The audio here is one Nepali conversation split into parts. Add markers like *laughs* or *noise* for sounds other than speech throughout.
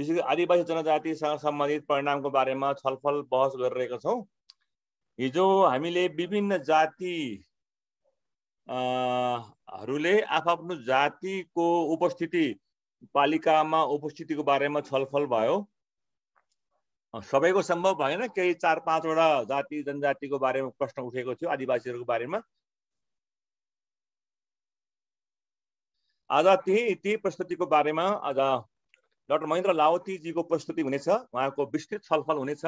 विशेष गरी आदिवासी जनजातिसँग सम्बन्धित परिणामको बारेमा छलफल बहस गरिरहेका छौँ हिजो हामीले विभिन्न जाति हरूले आफआफ्नो जातिको उपस्थिति पालिकामा उपस्थितिको बारेमा छलफल भयो सबैको सम्भव भएन केही चार पाँचवटा जाति जनजातिको बारेमा प्रश्न उठेको थियो आदिवासीहरूको बारेमा आज त्यही त्यही प्रस्तुतिको बारेमा आज डाक्टर महेन्द्र लावतीजीको प्रस्तुति हुनेछ उहाँको विस्तृत छलफल हुनेछ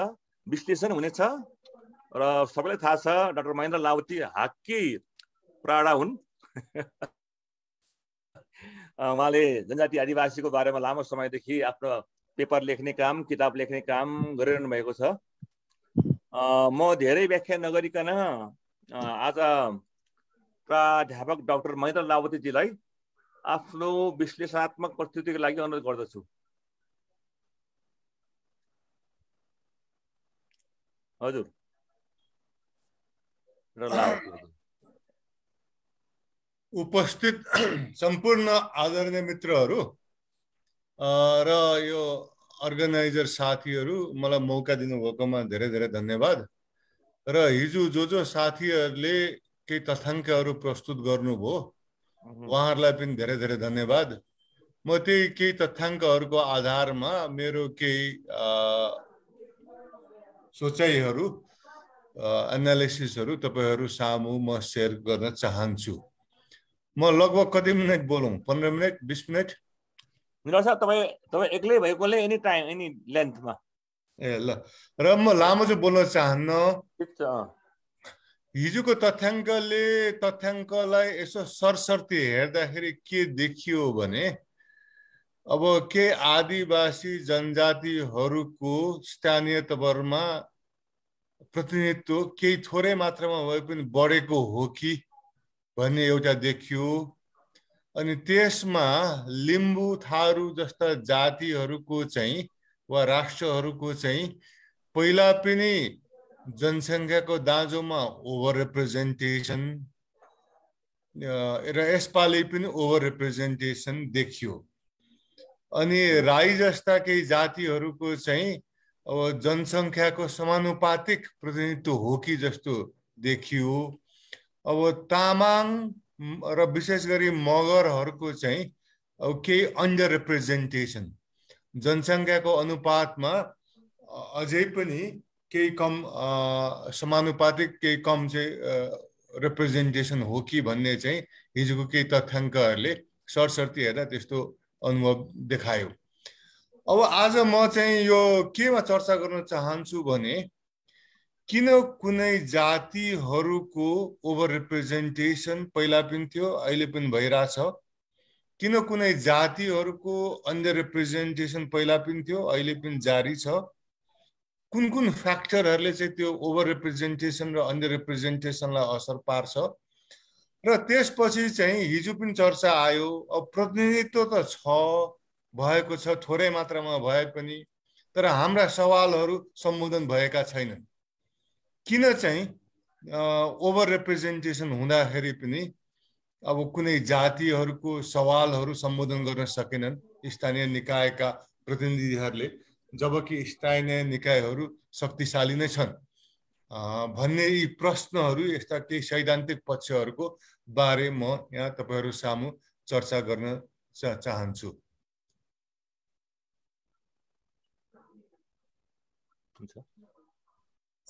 विश्लेषण हुनेछ र सबैलाई थाहा छ डाक्टर महेन्द्र लावती हाक्की प्राणा हुन् *laughs* उहाँले जनजाति आदिवासीको बारेमा लामो समयदेखि आफ्नो पेपर लेख्ने काम किताब लेख्ने काम गरिरहनु भएको छ म धेरै व्याख्या नगरिकन आज प्राध्यापक डाक्टर महेन्द्र लावतीजीलाई आफ्नो विश्लेषणात्मक प्रस्तुतिको लागि अनुरोध गर्दछु हजुर उपस्थित सम्पूर्ण आदरणीय मित्रहरू र यो अर्गनाइजर साथीहरू मलाई मौका दिनुभएकोमा धेरै धेरै धन्यवाद र हिजो जो जो साथीहरूले केही तथ्याङ्कहरू प्रस्तुत गर्नुभयो उहाँहरूलाई पनि धेरै धेरै धन्यवाद म त्यही केही तथ्याङ्कहरूको आधारमा मेरो केही सोचाइहरू एनालिसिसहरू तपाईँहरू सामु म सेयर गर्न चाहन्छु म लगभग कति मिनट बोलौँ पन्ध्र मिनट बिस मिनट साहब तपाईँ एक्लै भएकोले एनी टाइम एनी लेन्थमा ए ल र म लामो चाहिँ बोल्न चाहन्न हिजोको तथ्याङ्कले तथ्याङ्कलाई यसो सरसर्ती हेर्दाखेरि के देखियो भने अब के आदिवासी जनजातिहरूको स्थानीय तवरमा प्रतिनिधित्व केही थोरै मात्रामा भए पनि बढेको हो कि भन्ने एउटा देखियो अनि त्यसमा लिम्बू थारू जस्ता जातिहरूको चाहिँ वा राष्ट्रहरूको चाहिँ पहिला पनि जनसङ्ख्याको दाँजोमा ओभर रिप्रेजेन्टेसन र यसपालि पनि ओभर रिप्रेजेन्टेसन देखियो अनि राई जस्ता केही जातिहरूको चाहिँ अब जनसङ्ख्याको समानुपातिक प्रतिनिधित्व हो कि जस्तो देखियो अब तामाङ र विशेष गरी मगरहरूको चाहिँ अब केही अन्डर रिप्रेजेन्टेसन जनसङ्ख्याको अनुपातमा अझै पनि केही कम समानुपातिक केही कम चाहिँ रिप्रेजेन्टेसन हो कि भन्ने चाहिँ हिजोको केही तथ्याङ्कहरूले सरसर्ती हेर्दा त्यस्तो अनुभव देखायो अब आज म चाहिँ यो केमा चर्चा गर्न चाहन्छु भने किन कुनै जातिहरूको ओभर रिप्रेजेन्टेसन पहिला पनि थियो अहिले पनि भइरहेछ किन कुनै जातिहरूको अन्डर रिप्रेजेन्टेसन पहिला पनि थियो अहिले पनि जारी छ कुन कुन फ्याक्टरहरूले चाहिँ त्यो ओभर रिप्रेजेन्टेसन र अन्डर रिप्रेजेन्टेसनलाई असर पार्छ र त्यसपछि चाहिँ हिजो पनि चर्चा आयो अब प्रतिनिधित्व त छ भएको छ थोरै मात्रामा भए पनि तर हाम्रा सवालहरू सम्बोधन भएका छैनन् किन चाहिँ ओभर रिप्रेजेन्टेसन हुँदाखेरि पनि अब कुनै जातिहरूको सवालहरू सम्बोधन गर्न सकेनन् स्थानीय निकायका प्रतिनिधिहरूले जबकि स्थानीय निकायहरू शक्तिशाली नै छन् भन्ने यी प्रश्नहरू यस्ता केही सैद्धान्तिक पक्षहरूको बारे म यहाँ तपाईँहरू सामु चर्चा गर्न चा चाहन्छु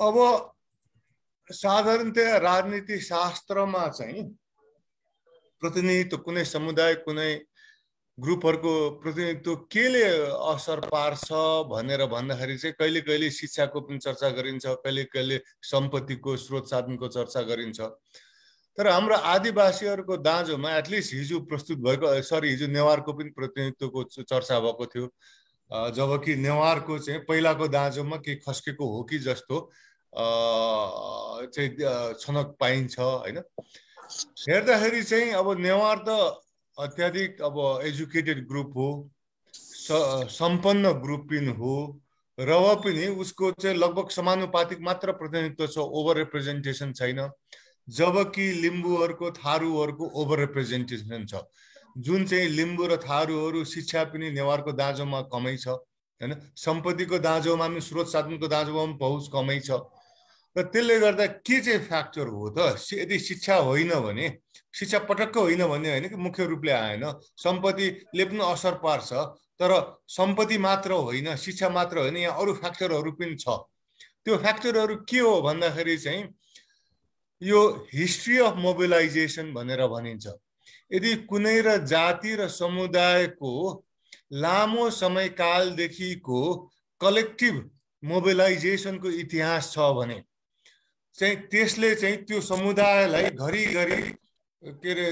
अब साधारणतया राजनीति शास्त्रमा चाहिँ प्रतिनिधित्व कुनै समुदाय कुनै ग्रुपहरूको प्रतिनिधित्व केले असर पार्छ भनेर भन्दाखेरि चाहिँ कहिले कहिले शिक्षाको पनि चर्चा गरिन्छ कहिले कहिले सम्पत्तिको स्रोत साधनको चर्चा गरिन्छ तर हाम्रो आदिवासीहरूको दाँजोमा एटलिस्ट हिजो प्रस्तुत भएको सरी हिजो नेवारको पनि प्रतिनिधित्वको चर्चा भएको थियो जबकि नेवारको चाहिँ पहिलाको दाँजोमा के खस्केको हो कि जस्तो चाहिँ छनक पाइन्छ होइन हेर्दाखेरि चाहिँ अब नेवार त अत्याधिक अब एजुकेटेड ग्रुप हो सम्पन्न ग्रुप पनि हो र पनि उसको चाहिँ लगभग समानुपातिक मात्र प्रतिनिधित्व छ ओभर रिप्रेजेन्टेसन छैन जबकि लिम्बूहरूको थारूहरूको ओभर रिप्रेजेन्टेसन छ जुन चाहिँ लिम्बू र थारूहरू शिक्षा पनि नेवारको दाँजोमा कमै छ होइन सम्पत्तिको दाँजोमा पनि स्रोत साधनको दाँजोमा पनि पहुँच कमै छ र त्यसले गर्दा के चाहिँ फ्याक्टर हो त यदि शिक्षा होइन भने शिक्षा पटक्क होइन भन्ने होइन कि मुख्य रूपले आएन सम्पत्तिले पनि असर पार्छ तर सम्पत्ति मात्र होइन शिक्षा मात्र होइन यहाँ अरू फ्याक्टरहरू पनि छ त्यो फ्याक्टरहरू के हो भन्दाखेरि चाहिँ यो हिस्ट्री अफ मोबिलाइजेसन भनेर भनिन्छ यदि कुनै र जाति र समुदायको लामो समयकालदेखिको कलेक्टिभ मोबिलाइजेसनको इतिहास छ भने चाहिँ त्यसले चाहिँ त्यो समुदायलाई घरिघरि के अरे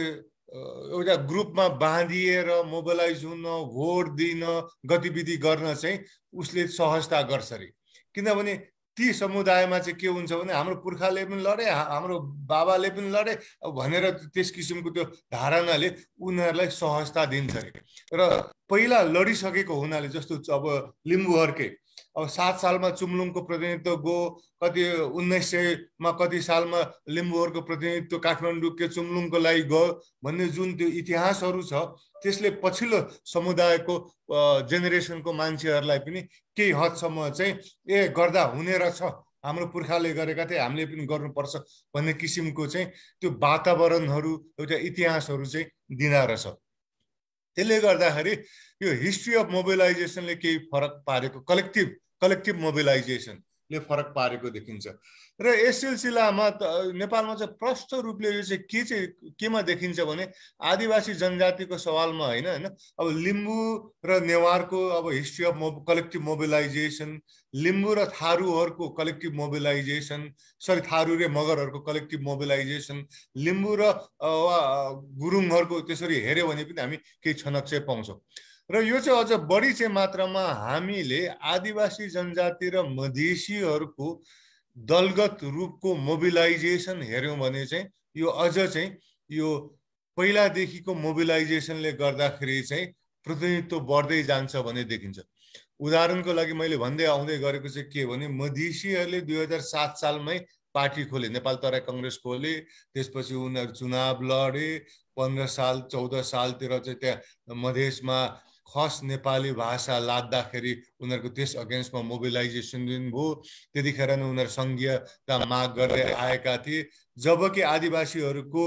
एउटा ग्रुपमा बाँधिएर मोबिलाइज हुन भोट दिन गतिविधि गर्न चाहिँ उसले सहजता गर्छ अरे किनभने ती समुदायमा चाहिँ के हुन्छ भने हाम्रो पुर्खाले पनि लडे हाम्रो बाबाले पनि लडे भनेर त्यस किसिमको त्यो धारणाले उनीहरूलाई सहजता दिन्छ अरे र पहिला लडिसकेको हुनाले जस्तो अब लिम्बूहरूकै अब सात सालमा चुम्लुङको प्रतिनिधित्व गयो कति उन्नाइस सयमा कति सालमा लिम्बूहरूको प्रतिनिधित्व काठमाडौँ के चुम्लुङको लागि गयो भन्ने जुन त्यो इतिहासहरू छ त्यसले पछिल्लो समुदायको जेनेरेसनको मान्छेहरूलाई पनि केही हदसम्म चाहिँ ए गर्दा हुने रहेछ हाम्रो पुर्खाले गरेका थिए हामीले पनि गर्नुपर्छ भन्ने किसिमको चाहिँ त्यो वातावरणहरू एउटा इतिहासहरू चाहिँ दिँदो रहेछ त्यसले गर्दाखेरि यो हिस्ट्री अफ मोबिलाइजेसनले केही फरक पारेको कलेक्टिभ कलेक्टिभ मोबिलाइजेसन ले फरक पारेको देखिन्छ र यस सिलसिलामा त नेपालमा चाहिँ प्रष्ट रूपले यो चाहिँ के चाहिँ केमा देखिन्छ भने आदिवासी जनजातिको सवालमा होइन होइन अब लिम्बू र नेवारको अब history of mob collective mobilization Limbu र थारूहरूको कलेक्टिभ मोबिलाइजेसन सरी थारू र मगरहरूको कलेक्टिभ मोबिलाइजेसन लिम्बू र वा गुरुङहरूको त्यसरी हेऱ्यो भने पनि हामी केही छनक चाहिँ पाउँछौँ र यो चाहिँ अझ बढी चाहिँ मात्रामा हामीले आदिवासी जनजाति र मधेसीहरूको दलगत रूपको मोबिलाइजेसन हेऱ्यौँ भने चाहिँ यो अझ चाहिँ यो पहिलादेखिको मोबिलाइजेसनले गर्दाखेरि चाहिँ प्रतिनिधित्व बढ्दै जान्छ भने देखिन्छ उदाहरणको लागि मैले भन्दै आउँदै गरेको चाहिँ के भने मधेसीहरूले दुई हजार सात सालमै पार्टी खोले नेपाल तराई कङ्ग्रेस खोले त्यसपछि उनीहरू चुनाव लडे पन्ध्र साल चौध सालतिर चाहिँ त्यहाँ मधेसमा खस नेपाली भाषा लाद्दाखेरि उनीहरूको त्यस अगेन्स्टमा मोबिलाइजेसन दिनुभयो त्यतिखेर नै उनीहरू सङ्घीयता माग गर्दै आएका थिए जबकि आदिवासीहरूको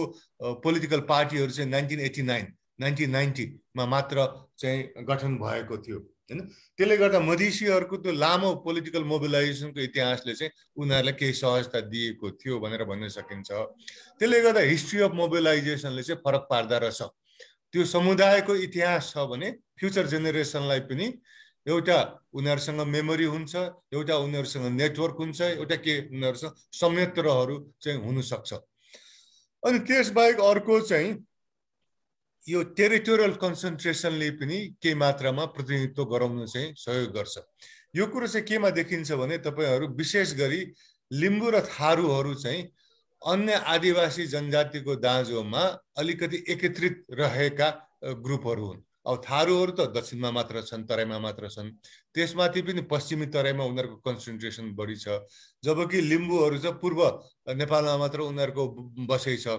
पोलिटिकल पार्टीहरू चाहिँ नाइन्टिन एट्टी नाइन नाइन्टिन नाइन्टीमा मात्र चाहिँ गठन भएको थियो होइन त्यसले गर्दा मधेसीहरूको त्यो लामो पोलिटिकल मोबिलाइजेसनको इतिहासले चाहिँ उनीहरूलाई केही सहजता दिएको थियो भनेर भन्न सकिन्छ त्यसले गर्दा हिस्ट्री अफ मोबिलाइजेसनले चाहिँ फरक पार्दा रहेछ त्यो समुदायको इतिहास छ भने फ्युचर जेनेरेसनलाई पनि एउटा उनीहरूसँग मेमोरी हुन्छ एउटा उनीहरूसँग नेटवर्क हुन्छ एउटा के उनीहरूसँग संयन्त्रहरू चाहिँ हुनसक्छ अनि त्यसबाहेक अर्को चाहिँ यो टेरिटोरियल कन्सन्ट्रेसनले पनि केही मात्रामा प्रतिनिधित्व गराउन चाहिँ सहयोग गर्छ यो कुरो चाहिँ केमा देखिन्छ भने तपाईँहरू विशेष गरी लिम्बू र थारूहरू चाहिँ अन्य आदिवासी जनजातिको दाँजोमा अलिकति एकत्रित रहेका ग्रुपहरू हुन् अब थारूहरू त दक्षिणमा मात्र छन् तराईमा मात्र छन् त्यसमाथि पनि पश्चिमी तराईमा उनीहरूको कन्सन्ट्रेसन बढी छ जबकि लिम्बूहरू चाहिँ पूर्व नेपालमा मात्र उनीहरूको बसै छ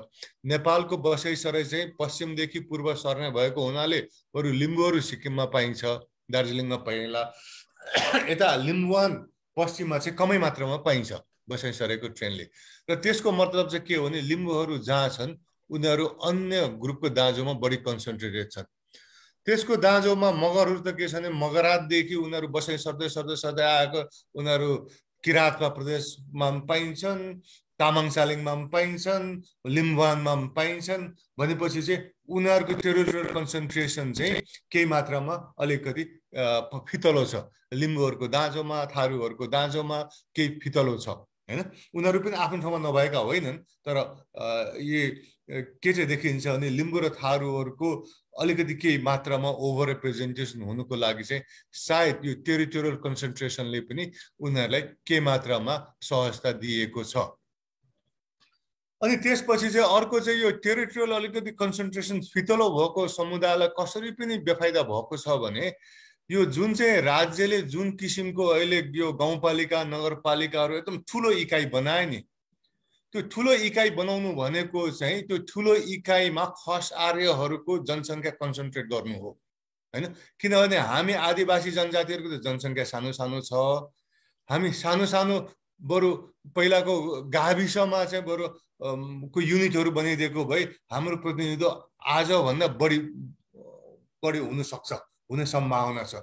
नेपालको बसै सरै चाहिँ पश्चिमदेखि पूर्व सर्ने भएको हुनाले बरु लिम्बूहरू सिक्किममा पाइन्छ दार्जिलिङमा पाइला यता लिम्बुवान पश्चिममा चाहिँ कमै मात्रामा पाइन्छ बसाइ सरेको ट्रेनले र त्यसको मतलब चाहिँ के हो भने लिम्बूहरू जहाँ छन् उनीहरू अन्य ग्रुपको दाँजोमा बढी कन्सन्ट्रेटेड छन् त्यसको दाँजोमा मगरहरू त के छ भने मगरातदेखि उनीहरू बसाइ सर्दै सर्दै सर्दै आएको उनीहरू किराँतमा प्रदेशमा पनि पाइन्छन् तामाङ सालिङमा पनि पाइन्छन् लिम्बुवानमा पनि पाइन्छन् भनेपछि चाहिँ उनीहरूको टेरिटोरियल कन्सन्ट्रेसन चाहिँ केही मात्रामा अलिकति फितलो छ लिम्बूहरूको दाँजोमा थारूहरूको दाँजोमा केही फितलो छ होइन उनीहरू पनि आफ्नो ठाउँमा नभएका होइनन् तर यी के चाहिँ देखिन्छ भने लिम्बू र थारूहरूको अलिकति केही मात्रामा ओभर रिप्रेजेन्टेसन हुनुको लागि चाहिँ सायद यो टेरिटोरियल कन्सन्ट्रेसनले पनि उनीहरूलाई के मात्रामा सहजता दिएको छ अनि त्यसपछि चाहिँ अर्को चाहिँ यो टेरिटोरियल अलिकति कन्सन्ट्रेसन फितलो भएको समुदायलाई कसरी पनि बेफाइदा भएको छ भने यो जुन चाहिँ राज्यले जुन किसिमको अहिले यो गाउँपालिका नगरपालिकाहरू एकदम ठुलो इकाइ बनाए नि त्यो ठुलो इकाइ बनाउनु भनेको चाहिँ त्यो ठुलो इकाइमा खस आर्यहरूको जनसङ्ख्या कन्सन्ट्रेट गर्नु हो होइन किनभने हामी आदिवासी जनजातिहरूको त जनसङ्ख्या सानो सानो छ हामी सानो सानो बरु पहिलाको गाविसमा चाहिँ बरु को युनिटहरू बनाइदिएको भए हाम्रो प्रतिनिधित्व आजभन्दा बढी बढी हुनसक्छ हुने सम्भावना छ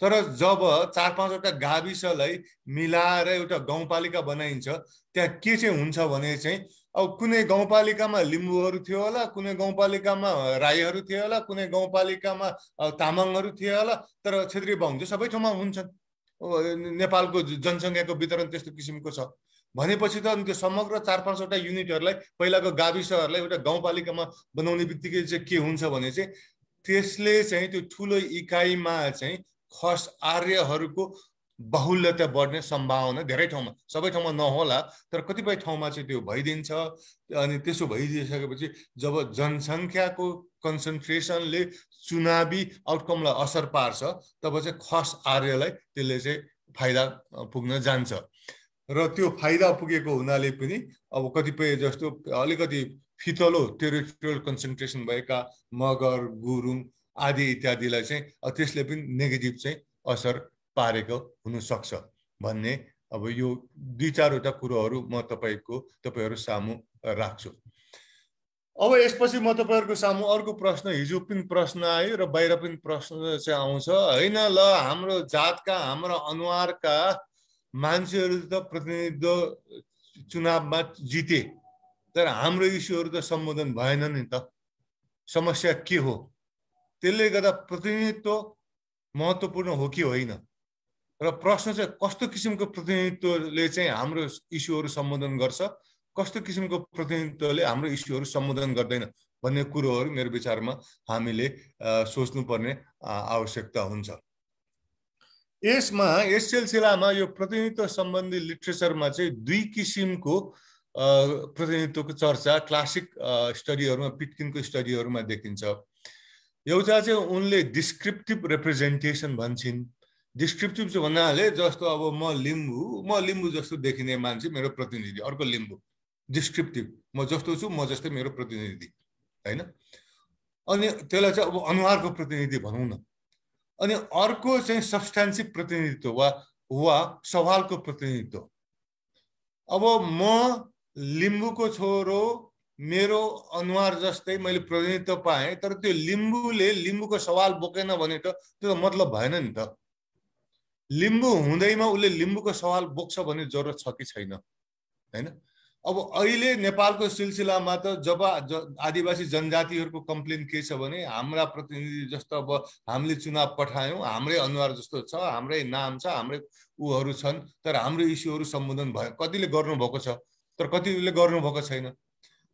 तर जब चार पाँचवटा गाविसलाई मिलाएर एउटा गाउँपालिका बनाइन्छ त्यहाँ के चाहिँ हुन्छ भने चाहिँ अब कुनै गाउँपालिकामा लिम्बूहरू थियो होला कुनै गाउँपालिकामा राईहरू थियो होला कुनै गाउँपालिकामा तामाङहरू थियो होला तर क्षेत्रीय बाहुन चाहिँ सबै ठाउँमा हुन्छन् नेपालको जनसङ्ख्याको वितरण त्यस्तो किसिमको छ भनेपछि त त्यो समग्र चार पाँचवटा युनिटहरूलाई पहिलाको गाविसहरूलाई एउटा गाउँपालिकामा बनाउने बित्तिकै चाहिँ के हुन्छ भने चाहिँ त्यसले चाहिँ त्यो ठुलो इकाइमा चाहिँ खस आर्यहरूको बाहुल्यता बढ्ने सम्भावना धेरै ठाउँमा सबै ठाउँमा नहोला तर कतिपय ठाउँमा चाहिँ त्यो भइदिन्छ अनि त्यसो भइदिइसकेपछि जब जनसङ्ख्याको कन्सन्ट्रेसनले चुनावी आउटकमलाई असर पार्छ तब चाहिँ खस आर्यलाई त्यसले चाहिँ फाइदा पुग्न जान्छ र त्यो फाइदा पुगेको हुनाले पनि अब कतिपय जस्तो अलिकति फितलो टेरिटोरियल कन्सन्ट्रेसन भएका मगर गुरुङ आदि इत्यादिलाई चाहिँ त्यसले पनि नेगेटिभ चाहिँ असर पारेको हुनसक्छ भन्ने अब यो दुई चारवटा कुरोहरू म तपाईँको तपाईँहरू सामु राख्छु अब यसपछि म तपाईँहरूको सामु अर्को प्रश्न हिजो पनि प्रश्न आयो र बाहिर पनि प्रश्न चाहिँ आउँछ होइन ल हाम्रो जातका हाम्रो अनुहारका मान्छेहरू त प्रतिनिधित्व चुनावमा जिते तर हाम्रो इस्युहरू त सम्बोधन भएन नि त समस्या के हो त्यसले गर्दा प्रतिनिधित्व महत्त्वपूर्ण हो कि होइन र प्रश्न चाहिँ कस्तो किसिमको प्रतिनिधित्वले चाहिँ हाम्रो इस्युहरू सम्बोधन गर्छ कस्तो किसिमको प्रतिनिधित्वले हाम्रो इस्युहरू सम्बोधन गर्दैन भन्ने कुरोहरू मेरो विचारमा हामीले सोच्नुपर्ने आवश्यकता हुन्छ यसमा यस सिलसिलामा यो प्रतिनिधित्व सम्बन्धी लिट्रेचरमा चाहिँ दुई किसिमको प्रतिनिधित्वको चर्चा क्लासिक स्टडीहरूमा पिटकिनको स्टडीहरूमा देखिन्छ एउटा चाहिँ उनले डिस्क्रिप्टिभ रिप्रेजेन्टेसन भन्छन् डिस्क्रिप्टिभ चाहिँ भन्नाले जस्तो अब म लिम्बू म लिम्बू जस्तो देखिने मान्छे मेरो प्रतिनिधि अर्को लिम्बू डिस्क्रिप्टिभ म जस्तो छु म जस्तै मेरो प्रतिनिधि होइन अनि त्यसलाई चाहिँ अब अनुहारको प्रतिनिधि भनौँ न अनि अर्को चाहिँ सब्सटेन्सिभ प्रतिनिधित्व वा वा सवालको प्रतिनिधित्व अब म लिम्बूको छोरो मेरो अनुहार जस्तै मैले प्रतिनिधित्व पाएँ तर त्यो लिम्बूले लिम्बूको सवाल बोकेन भने त त्यो त मतलब भएन नि त लिम्बू हुँदैमा उसले लिम्बूको सवाल बोक्छ भन्ने जरुरत छ कि छैन होइन अब अहिले नेपालको सिलसिलामा त जब आदिवासी जनजातिहरूको कम्प्लेन के छ भने हाम्रा प्रतिनिधि जस्तो अब हामीले चुनाव पठायौँ हाम्रै अनुहार जस्तो छ हाम्रै नाम छ हाम्रै ऊहरू छन् तर हाम्रो इस्युहरू सम्बोधन भयो कतिले गर्नुभएको छ तर कतिले गर्नुभएको छैन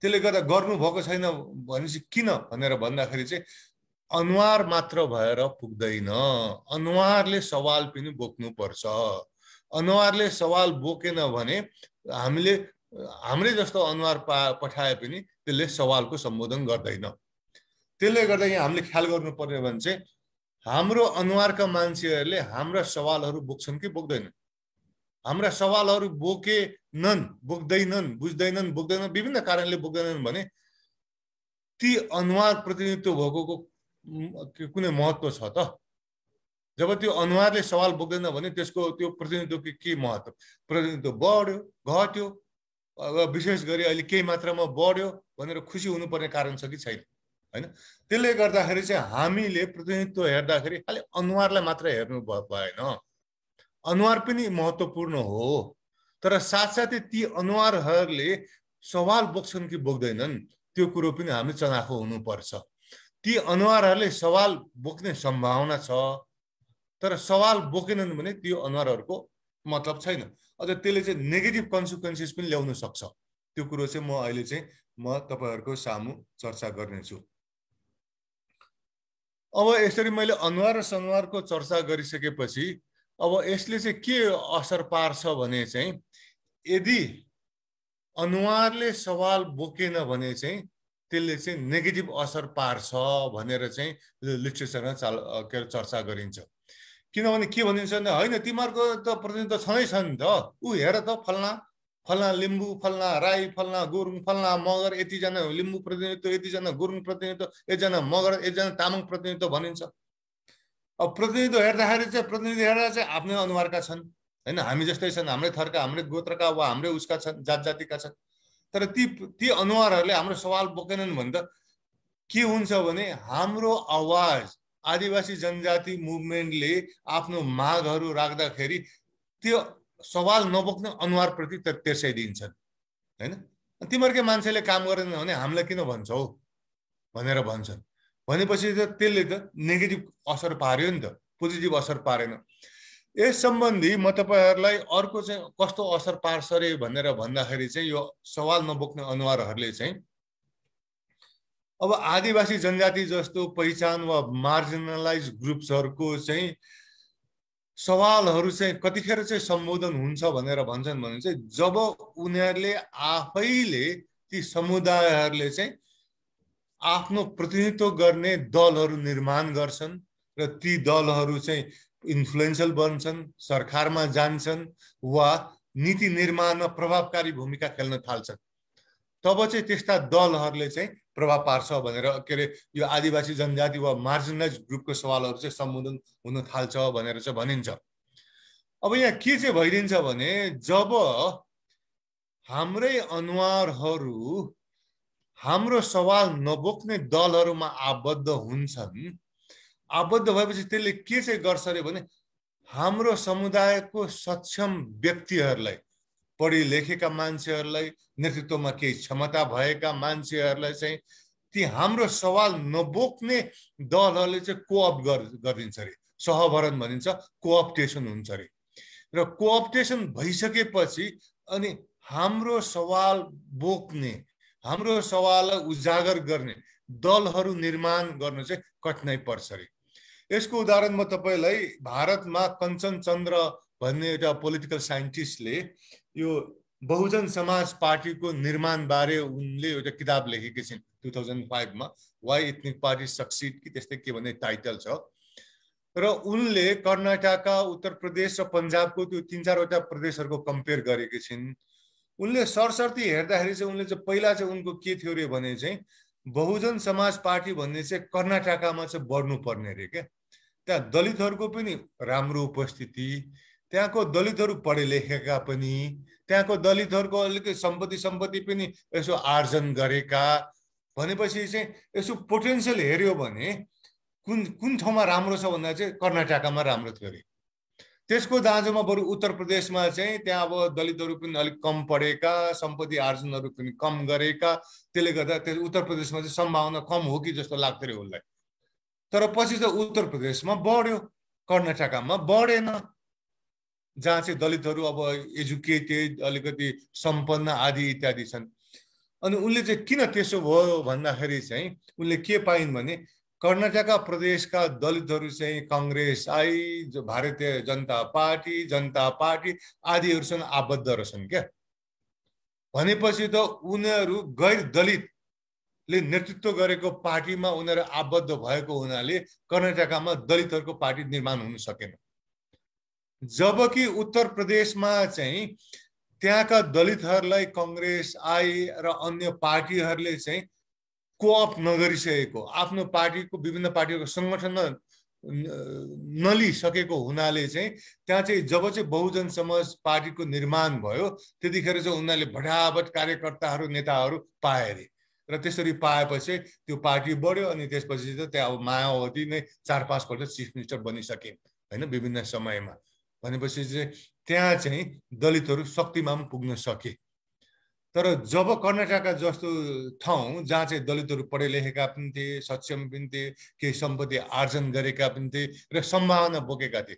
त्यसले गर्दा गर्नुभएको छैन भनेपछि किन भनेर भन्दाखेरि चाहिँ अनुहार मात्र भएर पुग्दैन अनुहारले सवाल पनि बोक्नुपर्छ अनुहारले सवाल बोकेन भने हामीले हाम्रै जस्तो अनुहार पा पठाए पनि त्यसले सवालको सम्बोधन गर्दैन त्यसले गर्दा यहाँ हामीले ख्याल गर्नुपर्ने भने चाहिँ हाम्रो अनुहारका मान्छेहरूले हाम्रा सवालहरू बोक्छन् कि बोक्दैनन् हाम्रा सवालहरू बोकेनन् बोक्दैनन् बुझ्दैनन् बोक्दैनन् विभिन्न कारणले बोक्दैनन् भने ती अनुहार प्रतिनिधित्व भएको कुनै महत्त्व छ त जब त्यो अनुहारले सवाल बोक्दैन भने त्यसको त्यो प्रतिनिधित्वको के महत्त्व प्रतिनिधित्व बढ्यो घट्यो विशेष गरी अहिले केही मात्रामा बढ्यो भनेर खुसी हुनुपर्ने कारण छ कि छैन होइन त्यसले गर्दाखेरि चाहिँ हामीले प्रतिनिधित्व हेर्दाखेरि खालि अनुहारलाई मात्र हेर्नु भएन अनुहार पनि महत्त्वपूर्ण हो तर साथसाथै ती अनुहारहरूले सवाल बोक्छन् कि बोक्दैनन् त्यो कुरो पनि हामी चनाखो हुनुपर्छ ती अनुहारहरूले सवाल बोक्ने सम्भावना छ तर सवाल बोकेनन् भने त्यो अनुहारहरूको मतलब छैन अझ त्यसले चाहिँ नेगेटिभ कन्सिक्वेन्सेस पनि ल्याउन सक्छ त्यो कुरो चाहिँ म अहिले चाहिँ म तपाईँहरूको सामु चर्चा गर्नेछु अब यसरी मैले अनुहार र सनुहारको चर्चा गरिसकेपछि अब यसले चाहिँ के असर पार्छ भने चाहिँ यदि अनुहारले सवाल बोकेन भने चाहिँ त्यसले चाहिँ नेगेटिभ असर पार्छ भनेर चाहिँ लिट्रेचरमा चाल के अरे चर्चा गरिन्छ किनभने के भनिन्छ भने होइन तिमीहरूको त प्रतिनिधित्व छँदै छ नि त ऊ हेर त फल्ना फल्ना लिम्बू फल्ना राई फल्ना गुरुङ फल्ना मगर यतिजना लिम्बू प्रतिनिधित्व यतिजना गुरुङ प्रतिनिधित्व एकजना मगर एकजना तामाङ प्रतिनिधित्व भनिन्छ अब प्रतिनिधि हेर्दाखेरि चाहिँ प्रतिनिधि हेर्दा चाहिँ आफ्नै अनुहारका छन् होइन हामी जस्तै छन् हाम्रै थरका हाम्रै गोत्रका वा हाम्रै उसका छन् जात जातिका छन् तर ती ती अनुहारहरूले हाम्रो सवाल बोकेनन् भने त के हुन्छ भने हाम्रो आवाज आदिवासी जनजाति मुभमेन्टले आफ्नो मागहरू राख्दाखेरि त्यो सवाल नबोक्ने अनुहारप्रति त तेर्साइदिन्छन् होइन तिमीहरूकै मान्छेले काम गरेन भने हामीलाई किन भन्छौ भनेर भन्छन् भनेपछि त त्यसले त नेगेटिभ असर पार्यो नि त पोजिटिभ असर पारेन यस सम्बन्धी म तपाईँहरूलाई अर्को चाहिँ कस्तो असर पार्छ अरे भनेर भन्दाखेरि चाहिँ यो सवाल नबोक्ने अनुहारहरूले चाहिँ अब आदिवासी जनजाति जस्तो पहिचान वा मार्जिनलाइज ग्रुप्सहरूको चाहिँ सवालहरू चाहिँ कतिखेर चाहिँ सम्बोधन हुन्छ भनेर भन्छन् भने चाहिँ जब उनीहरूले आफैले ती समुदायहरूले चाहिँ आफ्नो प्रतिनिधित्व गर्ने दलहरू निर्माण गर्छन् र ती दलहरू चाहिँ इन्फ्लुएन्सल बन्छन् सरकारमा जान्छन् वा नीति निर्माणमा प्रभावकारी भूमिका खेल्न थाल्छन् तब चाहिँ त्यस्ता दलहरूले चाहिँ प्रभाव पार्छ भनेर के अरे यो आदिवासी जनजाति वा मार्जिनलाइज ग्रुपको सवालहरू चाहिँ सम्बोधन हुन थाल्छ भनेर चाहिँ भनिन्छ अब यहाँ के चाहिँ भइदिन्छ भने जब हाम्रै अनुहारहरू हाम्रो सवाल नबोक्ने दलहरूमा आबद्ध हुन्छन् आबद्ध भएपछि त्यसले के चाहिँ गर्छ अरे भने हाम्रो समुदायको सक्षम व्यक्तिहरूलाई पढी लेखेका मान्छेहरूलाई नेतृत्वमा केही क्षमता भएका मान्छेहरूलाई चाहिँ ती हाम्रो सवाल नबोक्ने दलहरूले चाहिँ कोअप गरिदिन्छ अरे सहभरण भनिन्छ कोअप्टेसन हुन्छ अरे र कोअप्टेसन भइसकेपछि अनि हाम्रो सवाल बोक्ने हाम्रो सवाल उजागर गर्ने दलहरू निर्माण गर्न चाहिँ कठिनाइ पर्छ अरे यसको उदाहरण म तपाईँलाई भारतमा कञ्चन चन्द्र भन्ने एउटा पोलिटिकल साइन्टिस्टले यो बहुजन समाज पार्टीको निर्माणबारे उनले एउटा किताब लेखेकी छिन् टु थाउजन्ड फाइभमा वाइ इथनिक पार्टी सक्सिड कि त्यस्तै के भन्ने टाइटल छ र उनले कर्नाटका उत्तर प्रदेश र पन्जाबको त्यो तिन चारवटा प्रदेशहरूको कम्पेयर गरेकी छिन् उनले सरसर्ती हेर्दाखेरि चाहिँ उनले चाहिँ पहिला चाहिँ उनको के थियो अरे भने चाहिँ बहुजन समाज पार्टी भन्ने चाहिँ कर्नाटकमा चाहिँ बढ्नु पर्ने अरे क्या त्यहाँ दलितहरूको पनि राम्रो उपस्थिति त्यहाँको दलितहरू पढे लेखेका पनि त्यहाँको दलितहरूको अलिकति सम्पत्ति सम्पत्ति पनि यसो आर्जन गरेका भनेपछि चाहिँ यसो पोटेन्सियल हेऱ्यो भने कुन कुन ठाउँमा राम्रो छ भन्दा चाहिँ कर्नाटकमा राम्रो थियो अरे त्यसको दाँजोमा बरु उत्तर प्रदेशमा चाहिँ त्यहाँ अब दलितहरू पनि अलिक कम पढेका सम्पत्ति आर्जनहरू पनि कम गरेका त्यसले गर्दा त्यो उत्तर प्रदेशमा चाहिँ सम्भावना कम हो कि जस्तो लाग्थ्यो अरे उसलाई तर पछि त उत्तर प्रदेशमा बढ्यो कर्नाटकमा बढेन जहाँ चाहिँ दलितहरू अब एजुकेटेड अलिकति सम्पन्न आदि इत्यादि छन् अनि उनले चाहिँ किन त्यसो भयो भन्दाखेरि चाहिँ उनले के पाइन् भने कर्नाटका प्रदेशका दलितहरू चाहिँ कङ्ग्रेस आई भारतीय जनता पार्टी जनता पार्टी आदिहरूसँग आबद्ध रहेछन् क्या भनेपछि त उनीहरू गैर दलितले नेतृत्व गरेको पार्टीमा उनीहरू आबद्ध भएको हुनाले कर्नाटकमा दलितहरूको पार्टी निर्माण हुन सकेन जबकि उत्तर प्रदेशमा चाहिँ त्यहाँका दलितहरूलाई कङ्ग्रेस आई र अन्य पार्टीहरूले चाहिँ कोअप नगरिसकेको आफ्नो पार्टीको विभिन्न पार्टीहरूको सङ्गठन नलिसकेको हुनाले चाहिँ त्यहाँ चाहिँ जब चाहिँ बहुजन समाज पार्टीको निर्माण भयो त्यतिखेर चाहिँ उनीहरूले भटावट कार्यकर्ताहरू नेताहरू पाए अरे र त्यसरी पाएपछि त्यो पार्टी बढ्यो अनि त्यसपछि त त्यहाँ अब मायावती नै चार पाँचपल्ट चिफ मिनिस्टर बनिसके होइन विभिन्न समयमा भनेपछि चाहिँ त्यहाँ चाहिँ दलितहरू शक्तिमा पनि पुग्न सके तर जब कर्नाटकका जस्तो ठाउँ जहाँ चाहिँ दलितहरू पढे लेखेका पनि थिए सक्षम पनि थिए केही सम्पत्ति आर्जन गरेका पनि थिए र सम्भावना बोकेका थिए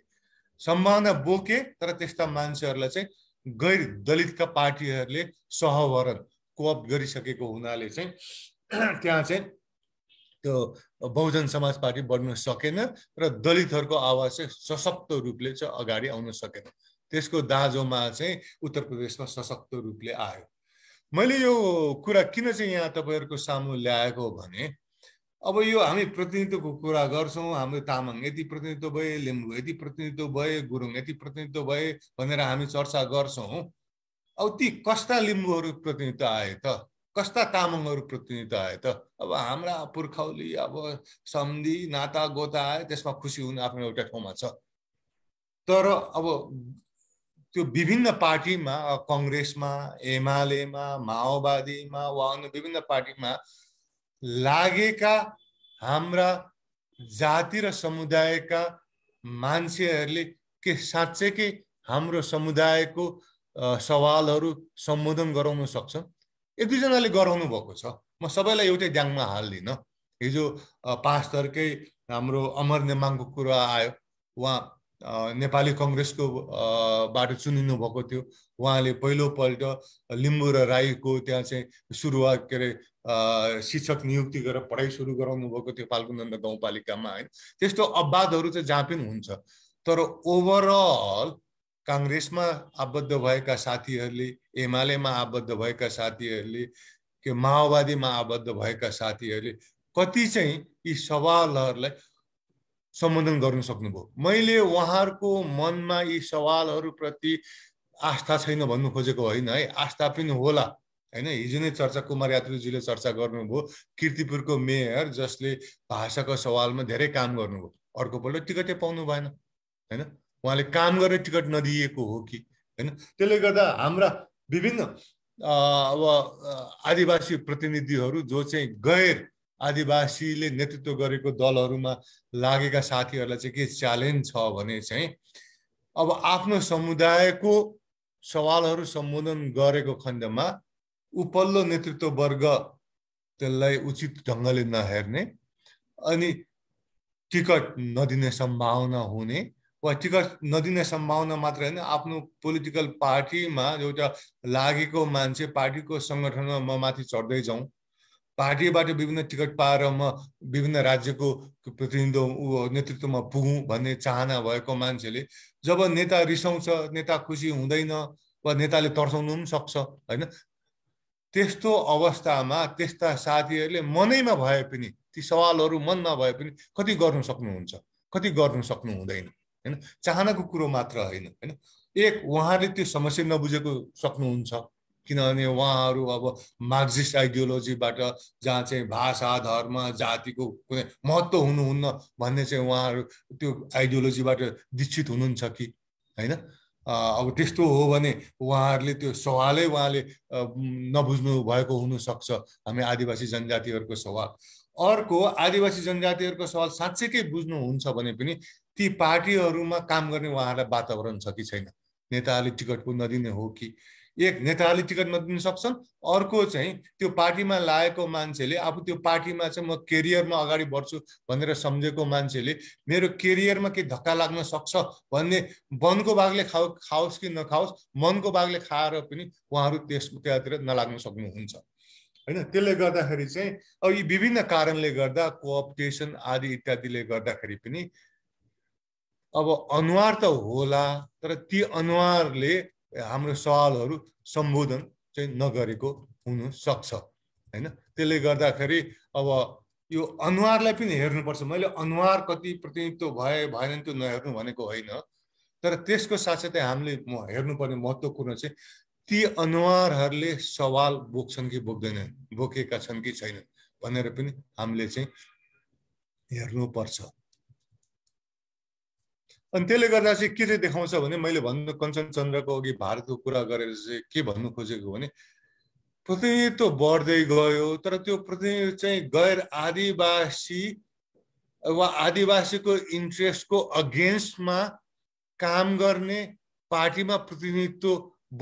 सम्भावना बोके तर त्यस्ता मान्छेहरूलाई चाहिँ गैर दलितका पार्टीहरूले सहवरण कोअप गरिसकेको हुनाले चाहिँ *clears throat* त्यहाँ चाहिँ त्यो बहुजन समाज पार्टी बढ्न सकेन र दलितहरूको आवाज चाहिँ सशक्त रूपले चाहिँ अगाडि आउन सकेन त्यसको दाजोमा चाहिँ उत्तर प्रदेशमा सशक्त रूपले आयो मैले यो कुरा किन चाहिँ यहाँ तपाईँहरूको सामु ल्याएको भने अब यो हामी प्रतिनिधित्वको कुरा गर्छौँ हाम्रो तामाङ यति प्रतिनिधित्व भए लिम्बू यति प्रतिनिधित्व भए गुरुङ यति प्रतिनिधित्व भए भनेर हामी चर्चा गर्छौँ अब ती कस्ता लिम्बूहरू प्रतिनिधित्व आए त कस्ता तामाङहरू प्रतिनिधित्व आए त अब हाम्रा पुर्खौली अब सम्धि नाता गोता आए त्यसमा खुसी हुनु आफ्नो एउटा ठाउँमा छ तर अब त्यो विभिन्न पार्टीमा कङ्ग्रेसमा एमालेमा माओवादीमा वा अन्य विभिन्न पार्टीमा लागेका हाम्रा जाति र समुदायका मान्छेहरूले के साँच्चैकै हाम्रो समुदायको सवालहरू सम्बोधन गराउन सक्छ एक दुईजनाले गराउनु भएको छ म सबैलाई एउटै ड्याङमा हाल्दिनँ हिजो पाँच तर्कै हाम्रो अमर नेमाङको कुरा आयो उहाँ नेपाली कङ्ग्रेसको बाटो चुनिनु भएको थियो उहाँले पहिलोपल्ट लिम्बू र राईको त्यहाँ चाहिँ सुरुवात के अरे शिक्षक नियुक्ति गरेर पढाइ सुरु गराउनु भएको थियो फाल्गुनन्दा गाउँपालिकामा होइन त्यस्तो अपवादहरू चाहिँ जहाँ पनि हुन्छ तर ओभरअल काङ्ग्रेसमा आबद्ध भएका साथीहरूले एमालेमा आबद्ध भएका साथीहरूले के माओवादीमा आबद्ध भएका साथीहरूले कति चाहिँ यी सवालहरूलाई सम्बोधन गर्न सक्नुभयो मैले उहाँहरूको मनमा यी सवालहरूप्रति आस्था छैन भन्नु खोजेको होइन है आस्था पनि होला होइन हिजो नै चर्चा कुमार यात्रीजीले चर्चा गर्नुभयो किर्तिपुरको मेयर जसले भाषाको सवालमा धेरै काम गर्नुभयो अर्कोपल्ट टिकटै पाउनु भएन होइन उहाँले काम गरेर टिकट नदिएको हो कि होइन त्यसले गर्दा हाम्रा विभिन्न अब आदिवासी प्रतिनिधिहरू जो चाहिँ गैर आदिवासीले नेतृत्व गरेको दलहरूमा लागेका साथीहरूलाई चाहिँ के च्यालेन्ज छ भने चाहिँ अब आफ्नो समुदायको सवालहरू सम्बोधन गरेको खण्डमा उपल्लो नेतृत्ववर्ग त्यसलाई उचित ढङ्गले नहेर्ने अनि टिकट नदिने सम्भावना हुने वा टिकट नदिने सम्भावना मात्र होइन आफ्नो पोलिटिकल पार्टीमा एउटा लागेको मान्छे पार्टीको सङ्गठनमा माथि चढ्दै जाउँ पार्टीबाट विभिन्न टिकट पाएर म विभिन्न राज्यको प्रतिनिधि नेतृत्वमा पुगौँ भन्ने चाहना भएको मान्छेले जब नेता रिसाउँछ नेता खुसी हुँदैन वा नेताले तर्साउनु पनि सक्छ होइन त्यस्तो अवस्थामा त्यस्ता साथीहरूले मनैमा भए पनि ती सवालहरू मनमा भए पनि कति गर्नु सक्नुहुन्छ कति गर्नु सक्नु हुँदैन होइन चाहनाको कुरो मात्र होइन होइन एक उहाँले त्यो समस्या नबुझेको सक्नुहुन्छ किनभने उहाँहरू अब मार्क्सिस्ट आइडियोलोजीबाट जहाँ चाहिँ भाषा धर्म जातिको कुनै महत्त्व हुनुहुन्न भन्ने चाहिँ उहाँहरू त्यो आइडियोलोजीबाट दीक्षित हुनुहुन्छ कि होइन अब त्यस्तो हो भने उहाँहरूले त्यो सवालै उहाँले नबुझ्नु भएको हुनसक्छ हामी आदिवासी जनजातिहरूको सवाल अर्को आदिवासी जनजातिहरूको सवाल साँच्चैकै बुझ्नुहुन्छ भने पनि ती पार्टीहरूमा काम गर्ने उहाँहरूलाई वातावरण छ कि छैन नेताहरूले टिकट नदिने हो कि एक नेताहरूले टिकट नदिन सक्छन् अर्को चाहिँ त्यो पार्टीमा लागेको मान्छेले आफू त्यो पार्टीमा चाहिँ म केरियरमा अगाडि बढ्छु भनेर सम्झेको मान्छेले मेरो केरियरमा केही धक्का लाग्न सक्छ भन्ने वनको बाघले खाओ खाओस् कि नखाओस् मनको बाघले खाएर पनि उहाँहरू त्यस त्यहाँतिर नलाग्न सक्नुहुन्छ होइन त्यसले गर्दाखेरि चाहिँ अब यी विभिन्न कारणले गर्दा कोअपटेसन आदि इत्यादिले गर्दाखेरि पनि अब अनुहार त होला तर ती अनुहारले हाम्रो सवालहरू सम्बोधन चाहिँ नगरेको हुनसक्छ होइन त्यसले गर्दाखेरि अब यो अनुहारलाई पनि हेर्नुपर्छ मैले अनुहार कति प्रतिनिधित्व भए भएन त्यो नहेर्नु भनेको होइन तर त्यसको साथसाथै हामीले म हेर्नुपर्ने महत्त्वपूर्ण चाहिँ ती अनुहारहरूले सवाल बोक्छन् कि बोक्दैनन् बोकेका छन् कि छैनन् भनेर पनि हामीले चाहिँ हेर्नुपर्छ अनि त्यसले गर्दा चाहिँ के चाहिँ देखाउँछ भने मैले भन्नु कञ्चनचन्द्रको अघि भारतको कुरा गरेर चाहिँ के भन्नु खोजेको भने प्रतिनिधित्व बढ्दै गयो तर त्यो प्रतिनिधित्व चाहिँ गैर आदिवासी वा आदिवासीको इन्ट्रेस्टको अगेन्स्टमा काम गर्ने पार्टीमा प्रतिनिधित्व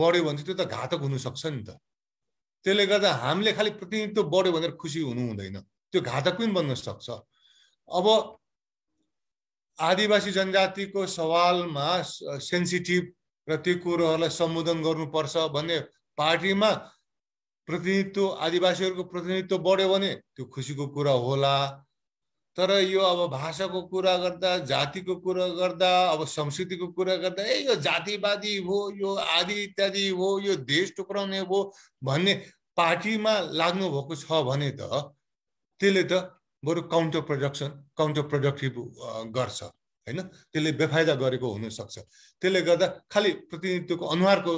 बढ्यो भने त्यो त घातक हुनसक्छ नि त त्यसले गर्दा हामीले खालि प्रतिनिधित्व बढ्यो भनेर खुसी हुनु हुँदैन त्यो घातक पनि बन्न सक्छ अब आदिवासी जनजातिको सवालमा सेन्सिटिभ र त्यो कुरोहरूलाई सम्बोधन गर्नुपर्छ भन्ने पार्टीमा प्रतिनिधित्व आदिवासीहरूको प्रतिनिधित्व बढ्यो भने त्यो खुसीको कुरा होला तर यो अब भाषाको कुरा गर्दा जातिको कुरा गर्दा अब संस्कृतिको कुरा गर्दा ए यो जातिवादी हो यो आदि इत्यादि हो यो देश टुक्राउने हो भन्ने पार्टीमा लाग्नुभएको छ भने त त्यसले त बरु काउन्टर प्रोडक्सन काउन्टर प्रोडक्टिभ गर्छ होइन त्यसले बेफाइदा गरेको हुनसक्छ त्यसले गर्दा खालि प्रतिनिधित्वको अनुहारको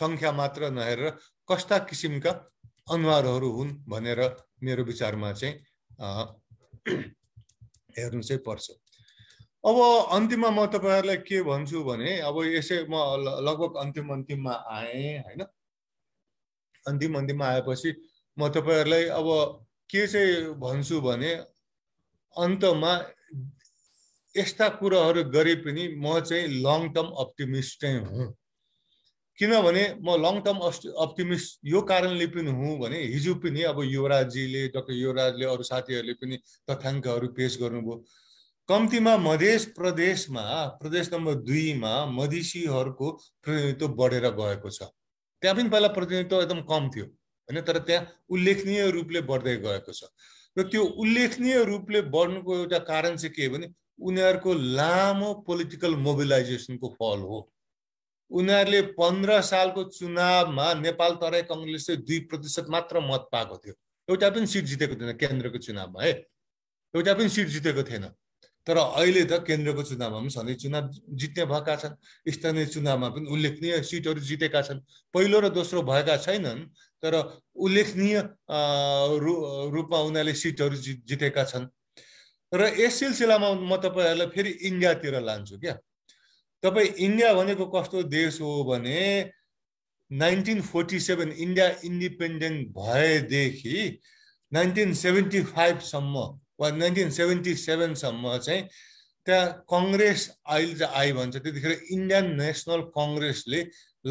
सङ्ख्या मात्र नहेरेर कस्ता किसिमका अनुहारहरू हुन् भनेर मेरो विचारमा चाहिँ *clears throat* हेर्नु चाहिँ पर्छ अब अन्तिममा म तपाईँहरूलाई के भन्छु भने अब यसै म लगभग अन्तिम अन्तिममा आएँ होइन अन्तिम अन्तिममा आएपछि म तपाईँहरूलाई अब के चाहिँ भन्छु भने अन्तमा यस्ता कुराहरू गरे पनि म चाहिँ लङ टर्म अप्टिमिस्ट नै हुँ किनभने म लङ टर्म अप्टिमिस्ट यो कारणले पनि हुँ भने हिजो पनि अब युवराजजीले डक्टर युवराजले अरू साथीहरूले पनि तथ्याङ्कहरू पेस गर्नुभयो कम्तीमा मधेस प्रदेशमा प्रदेश नम्बर दुईमा मधेसीहरूको प्रतिनिधित्व बढेर गएको छ त्यहाँ पनि पहिला प्रतिनिधित्व एकदम कम थियो होइन तर त्यहाँ उल्लेखनीय रूपले बढ्दै गएको छ र त्यो उल्लेखनीय रूपले बढ्नुको एउटा कारण चाहिँ के भने उनीहरूको लामो पोलिटिकल मोबिलाइजेसनको फल हो उनीहरूले पन्ध्र सालको चुनावमा नेपाल तराई कङ्ग्रेसले दुई प्रतिशत मात्र मत पाएको थियो एउटा पनि सिट जितेको थिएन केन्द्रको चुनावमा है एउटा पनि सिट जितेको थिएन तर अहिले त केन्द्रको चुनावमा पनि सधैँ चुनाव जित्ने भएका छन् स्थानीय चुनावमा पनि उल्लेखनीय सिटहरू जितेका छन् पहिलो र दोस्रो भएका छैनन् तर उल्लेखनीय रू रूपमा उनीहरूले सिटहरू जित जितेका छन् र यस सिलसिलामा म तपाईँहरूलाई फेरि इन्डियातिर लान्छु क्या तपाईँ इन्डिया भनेको कस्तो देश हो भने nineteen forty seven India independent भएदेखि नाइन्टिन सेभेन्टी फाइभसम्म वा नाइन्टिन सेभेन्टी सेभेनसम्म चाहिँ त्यहाँ कङ्ग्रेस अहिले चाहिँ आई भन्छ त्यतिखेर इन्डियन नेसनल कङ्ग्रेसले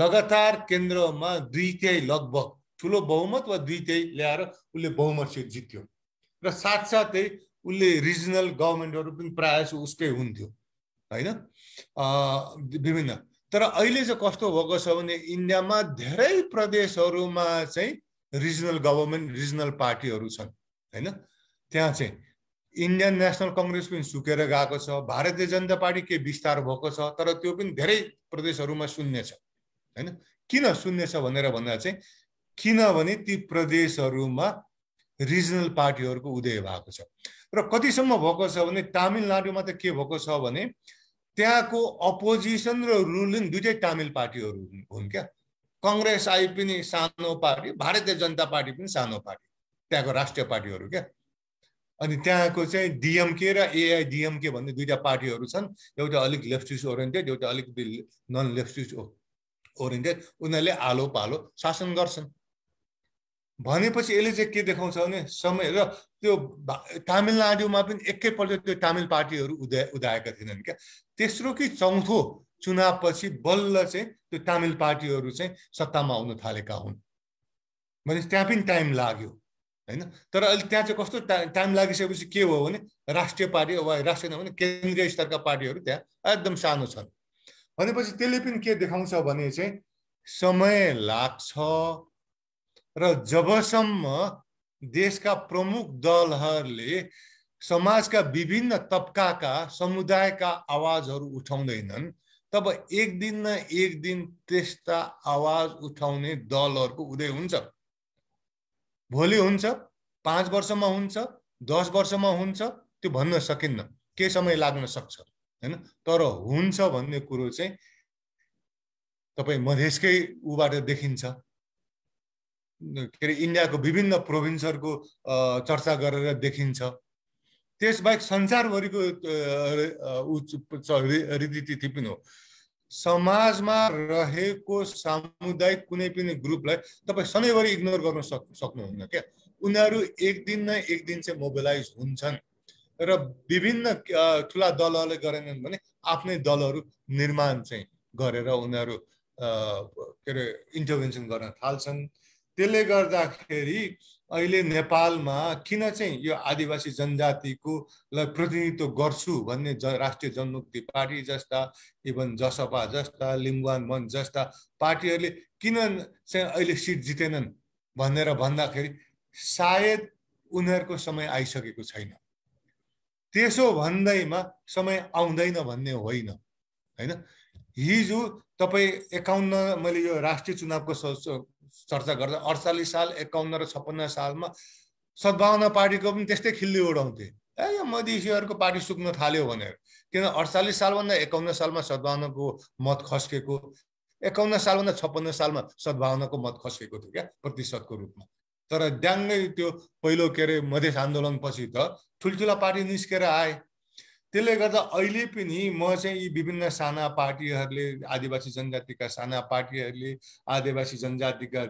लगातार केन्द्रमा दुईटै लगभग ठुलो बहुमत वा दुई ल्याएर उसले बहुमत सिट जित्यो र साथसाथै उसले रिजनल गभर्मेन्टहरू पनि प्रायः जस्तो उसकै हुन्थ्यो होइन विभिन्न तर अहिले चाहिँ कस्तो भएको छ भने इन्डियामा धेरै प्रदेशहरूमा चाहिँ रिजनल गभर्मेन्ट रिजनल पार्टीहरू छन् होइन त्यहाँ चाहिँ इन्डियन नेसनल कङ्ग्रेस पनि सुकेर गएको छ भारतीय जनता पार्टी के विस्तार भएको छ तर त्यो पनि धेरै प्रदेशहरूमा शून्य छ होइन किन शून्य छ भनेर भन्दा चाहिँ किनभने ती प्रदेशहरूमा रिजनल पार्टीहरूको उदय भएको छ र कतिसम्म भएको छ भने तामिलनाडुमा त के भएको छ भने त्यहाँको अपोजिसन र रुलिङ दुइटै तामिल पार्टीहरू हुन् क्या कङ्ग्रेस आइ पनि सानो पार्टी भारतीय जनता पार्टी पनि सानो पार्टी त्यहाँको राष्ट्रिय पार्टीहरू क्या अनि त्यहाँको चाहिँ डिएमके र एआइडिएमके भन्ने दुईवटा पार्टीहरू छन् एउटा अलिक लेफ्टिस्ट ओरिएन्टेड एउटा अलिक नन लेफ्टिस्ट ओरिएन्टेड उनीहरूले आलो पालो शासन गर्छन् भनेपछि यसले चाहिँ के देखाउँछ भने समय र त्यो तामिलनाडुमा पनि एकैपल्ट त्यो तामिल पार्टीहरू उदय उदाएका थिएनन् क्या तेस्रो कि चौथो चुनावपछि बल्ल चाहिँ त्यो तामिल पार्टीहरू चाहिँ सत्तामा आउन थालेका हुन् भने त्यहाँ पनि टाइम लाग्यो होइन तर अहिले त्यहाँ चाहिँ कस्तो टा टाइम लागिसकेपछि के हो भने राष्ट्रिय पार्टी वा राष्ट्रिय नभने केन्द्रीय स्तरका पार्टीहरू त्यहाँ एकदम सानो छन् भनेपछि त्यसले पनि के देखाउँछ भने चाहिँ समय लाग्छ र जबसम्म देशका प्रमुख दलहरूले समाजका विभिन्न तबकाका समुदायका आवाजहरू उठाउँदैनन् तब एक दिन न एक दिन त्यस्ता आवाज उठाउने दलहरूको उदय हुन्छ भोलि हुन्छ पाँच वर्षमा हुन्छ दस वर्षमा हुन्छ त्यो भन्न सकिन्न के समय लाग्न सक्छ होइन तर हुन्छ भन्ने कुरो चाहिँ तपाईँ मधेसकै ऊबाट देखिन्छ के अरे इन्डियाको विभिन्न प्रोभिन्सहरूको चर्चा गरेर देखिन्छ त्यसबाहेक संसारभरिको रीतिथिति पनि हो समाजमा रहेको सामुदायिक कुनै पनि ग्रुपलाई तपाईँ सधैँभरि इग्नोर गर्न सक् सक्नुहुन्न क्या उनीहरू एक दिन न एक दिन चाहिँ मोबिलाइज हुन्छन् र विभिन्न ठुला दलहरूले गरेनन् भने आफ्नै दलहरू निर्माण चाहिँ गरेर उनीहरू के अरे इन्टरभेन्सन गर्न थाल्छन् त्यसले गर्दाखेरि अहिले नेपालमा किन चाहिँ यो आदिवासी जनजातिको प्रतिनिधित्व गर्छु भन्ने ज राष्ट्रिय जनमुक्ति पार्टी जस्ता इभन जसपा जस्ता लिम्बुवान मञ्च जस्ता पार्टीहरूले किन चाहिँ अहिले सिट जितेनन् भनेर भन्दाखेरि सायद उनीहरूको समय आइसकेको छैन त्यसो भन्दैमा समय आउँदैन भन्ने होइन होइन हिजो तपाईँ एकाउन्न मैले यो राष्ट्रिय चुनावको चर्चा गर्दा अडचालिस साल एकाउन्न र छप्पन्न सालमा सद्भावना पार्टीको पनि त्यस्तै खिल्ली उडाउँथे ए यो मधेसीहरूको पार्टी सुक्न थाल्यो भनेर किन अडचालिस सालभन्दा एकाउन्न सालमा सद्भावनाको मत खस्केको एकाउन्न सालभन्दा छप्पन्न सालमा सद्भावनाको मत खस्केको थियो क्या प्रतिशतको रूपमा तर ड्याङ्गै त्यो पहिलो के अरे मधेस आन्दोलनपछि त ठुल्ठुला पार्टी निस्केर आए त्यसले गर्दा अहिले पनि म चाहिँ यी विभिन्न साना पार्टीहरूले आदिवासी जनजातिका साना पार्टीहरूले आदिवासी जनजातिका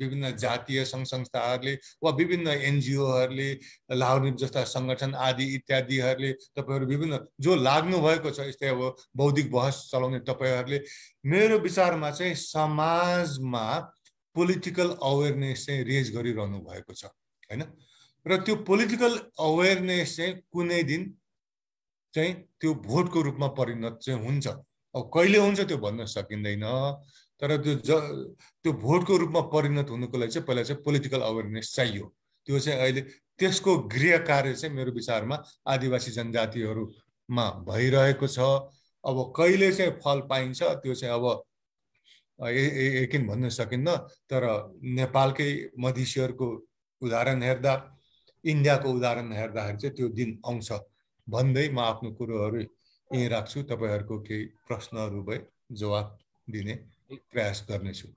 विभिन्न जातीय सङ्घ संस्थाहरूले वा विभिन्न एनजिओहरूले लाउने जस्ता सङ्गठन आदि इत्यादिहरूले तपाईँहरू विभिन्न जो लाग्नु भएको छ यस्तै अब बौद्धिक बहस चलाउने तपाईँहरूले मेरो विचारमा चाहिँ समाजमा पोलिटिकल अवेरनेस चाहिँ रेज गरिरहनु भएको छ होइन र त्यो पोलिटिकल अवेरनेस चाहिँ कुनै दिन चाहिँ त्यो भोटको रूपमा परिणत चाहिँ हुन्छ अब कहिले हुन्छ त्यो भन्न सकिँदैन तर त्यो ज त्यो भोटको रूपमा परिणत हुनुको लागि चाहिँ पहिला चाहिँ पोलिटिकल अवेरनेस चाहियो त्यो चाहिँ अहिले त्यसको गृह कार्य चाहिँ मेरो विचारमा आदिवासी जनजातिहरूमा भइरहेको छ अब कहिले चाहिँ फल पाइन्छ त्यो चाहिँ अब एकिन भन्न सकिन्न तर नेपालकै मधेसीहरूको उदाहरण हेर्दा इन्डियाको उदाहरण हेर्दाखेरि चाहिँ त्यो दिन आउँछ भन्दै म आफ्नो कुरोहरू यहीँ राख्छु तपाईँहरूको केही प्रश्नहरू भए जवाब दिने प्रयास गर्नेछु